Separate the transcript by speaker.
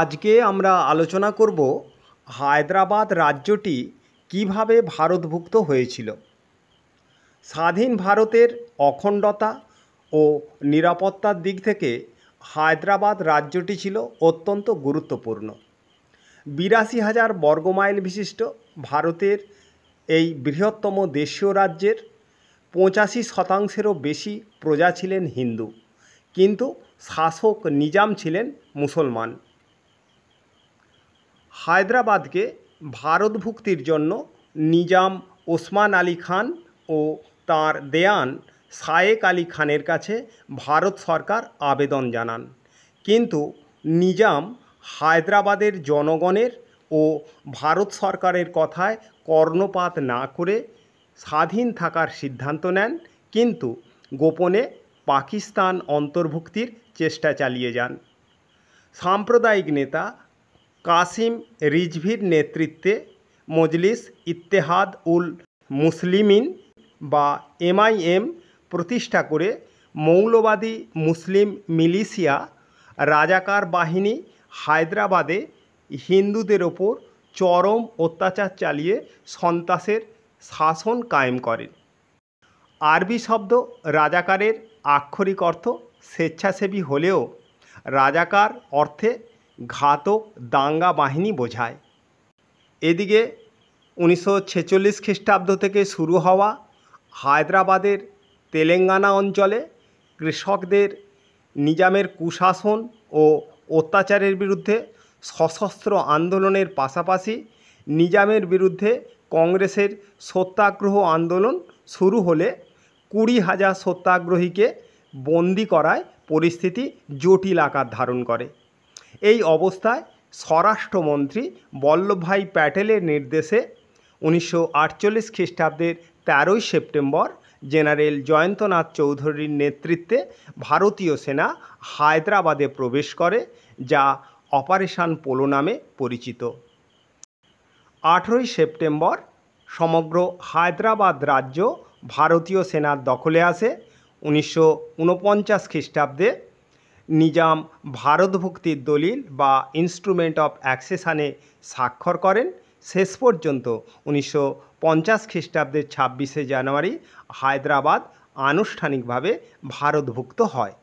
Speaker 1: আজকে আমরা আলোচনা করব হায়দ্রাবাদ রাজ্যটি কিভাবে ভারতভুক্ত হয়েছিল স্বাধীন ভারতের অখণ্ডতা ও নিরাপত্তার দিক থেকে হায়দ্রাবাদ রাজ্যটি ছিল অত্যন্ত গুরুত্বপূর্ণ বিরাশি হাজার বর্গমাইল বিশিষ্ট ভারতের এই বৃহত্তম দেশীয় রাজ্যের পঁচাশি শতাংশেরও বেশি প্রজা ছিলেন হিন্দু কিন্তু শাসক নিজাম ছিলেন মুসলমান হায়দ্রাবাদকে ভারতভুক্তির জন্য নিজাম ওসমান আলী খান ও তার দেয়ান শায়েক আলী খানের কাছে ভারত সরকার আবেদন জানান কিন্তু নিজাম হায়দ্রাবাদের জনগণের ও ভারত সরকারের কথায় কর্ণপাত না করে স্বাধীন থাকার সিদ্ধান্ত নেন কিন্তু গোপনে পাকিস্তান অন্তর্ভুক্তির চেষ্টা চালিয়ে যান সাম্প্রদায়িক নেতা কাসিম রিজভির নেতৃত্বে মজলিস ইত্তেহাদ উল মুসলিমিন বা এমআইএম প্রতিষ্ঠা করে মৌলবাদী মুসলিম মিলিশিয়া রাজাকার বাহিনী হায়দ্রাবাদে হিন্দুদের ওপর চরম অত্যাচার চালিয়ে সন্ত্রাসের শাসন কায়েম করেন আরবি শব্দ রাজাকারের আক্ষরিক অর্থ স্বেচ্ছাসেবী হলেও রাজাকার অর্থে ঘাতক দাঙ্গা বাহিনী বোঝায় এদিকে উনিশশো ছেচল্লিশ খ্রিস্টাব্দ থেকে শুরু হওয়া হায়দ্রাবাদের তেলেঙ্গানা অঞ্চলে কৃষকদের নিজামের কুশাসন ও অত্যাচারের বিরুদ্ধে সশস্ত্র আন্দোলনের পাশাপাশি নিজামের বিরুদ্ধে কংগ্রেসের সত্যাগ্রহ আন্দোলন শুরু হলে কুড়ি হাজার সত্যাগ্রহীকে বন্দি করায় পরিস্থিতি জটিল আকার ধারণ করে এই অবস্থায় স্বরাষ্ট্রমন্ত্রী বল্লভভাই প্যাটেলের নির্দেশে উনিশশো আটচল্লিশ খ্রিস্টাব্দের তেরোই সেপ্টেম্বর জেনারেল জয়ন্তনাথ চৌধুরীর নেতৃত্বে ভারতীয় সেনা হায়দ্রাবাদে প্রবেশ করে যা অপারেশান পোলো নামে পরিচিত আঠেরোই সেপ্টেম্বর সমগ্র হায়দ্রাবাদ রাজ্য ভারতীয় সেনার দখলে আসে উনিশশো ঊনপঞ্চাশ খ্রিস্টাব্দে নিজাম ভারতভক্তির দলিল বা ইনস্ট্রুমেন্ট অফ অ্যাক্সেশানে স্বাক্ষর করেন শেষ পর্যন্ত উনিশশো পঞ্চাশ খ্রিস্টাব্দের ছাব্বিশে জানুয়ারি হায়দ্রাবাদ আনুষ্ঠানিকভাবে ভারতভুক্ত হয়